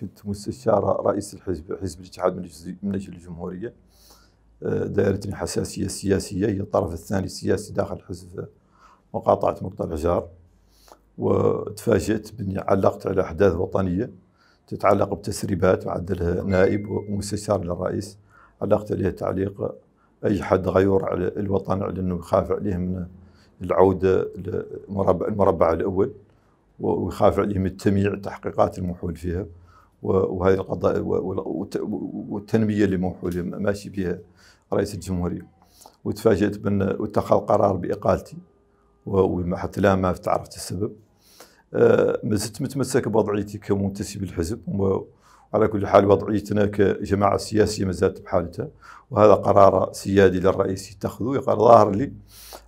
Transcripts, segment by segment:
كنت مستشار رئيس الحزب حزب الاتحاد من اجل الجمهوريه آه، دائرتني حساسيه سياسيه هي الطرف الثاني السياسي داخل حزب مقاطعه مقطع الحجار وتفاجئت باني علقت على احداث وطنيه تتعلق بتسريبات معدلها نائب ومستشار للرئيس علقت عليها تعليق اي حد غيور على الوطن على انه يخاف عليه من العوده للمربع المربع الاول ويخاف عليه من التمييع تحقيقات المحول فيها وهذه القضايا والتنميه اللي موحول ماشي بها رئيس الجمهوريه وتفاجات بان اتخذ قرار باقالتي وحتى الان ما تعرفت السبب آه، ما زلت متمسك بوضعيتي كمنتسب للحزب وعلى كل حال وضعيتنا كجماعه سياسيه ما زالت بحالتها وهذا قرار سيادي للرئيس يتخذه ظاهر لي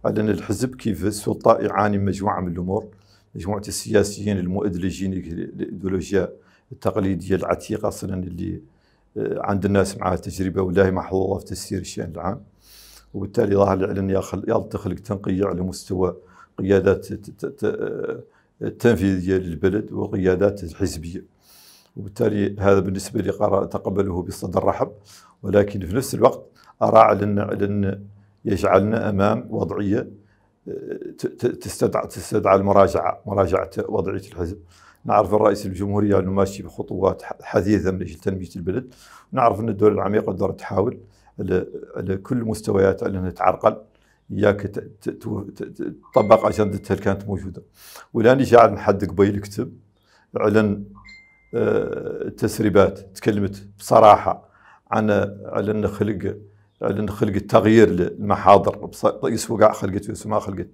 على ان الحزب كيف السلطه يعاني مجموعه من الامور مجموعه السياسيين المؤدلجين الايديولوجيا التقليديه العتيقه اصلا اللي آه، عند الناس معها تجربه والله محظوظه في تسيير الشان العام وبالتالي ظاهر الاعلان يخلق تنقيه على مستوى قيادات آه، التنفيذيه للبلد وقيادات الحزبيه وبالتالي هذا بالنسبه لي قرار تقبله بصدر رحب ولكن في نفس الوقت ارى على ان يجعلنا امام وضعيه تستدعى تستدعى المراجعه مراجعه وضعيه الحزب نعرف الرئيس الجمهوريه انه ماشي بخطوات حثيثه من اجل تنميه البلد نعرف ان الدول العميقه تقدر تحاول على كل مستويات انها تعرقل اياك تطبق اجندتها اللي كانت موجوده ولاني جاء حد قبيل كتب اعلن آه، التسريبات تكلمت بصراحه عن على ان خلق لأن خلق التغيير للمحاضر يسوى كاع خلقت يسوى ما خلقت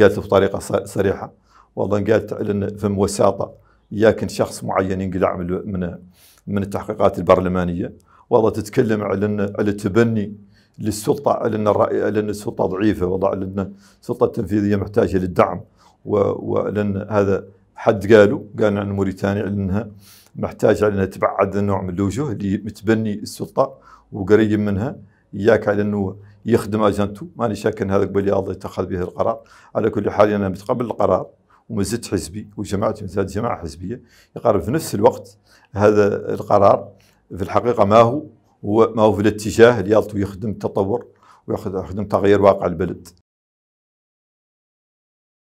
قالت بطريقة صريحة والله قالت لأن فم وساطة ياكن شخص معين ينقلع من من التحقيقات البرلمانية والله تتكلم على على التبني للسلطة على أن الرأي على أن السلطة ضعيفة والله على أن السلطة التنفيذية محتاجة للدعم ولأن هذا حد قالوا قال عن موريتانيا أنها محتاجة أنها تبعد نوع من الوجوه متبني السلطة وقريب منها اياك على انه يخدم اجنته ماني شاك ان هذا قبل الله يتخذ به القرار على كل حال انا متقبل القرار وما حزبي وجماعتي زادت جماعه حزبيه يقارب في نفس الوقت هذا القرار في الحقيقه ما هو ما هو في الاتجاه اللي يخدم التطور ويخدم تغيير واقع البلد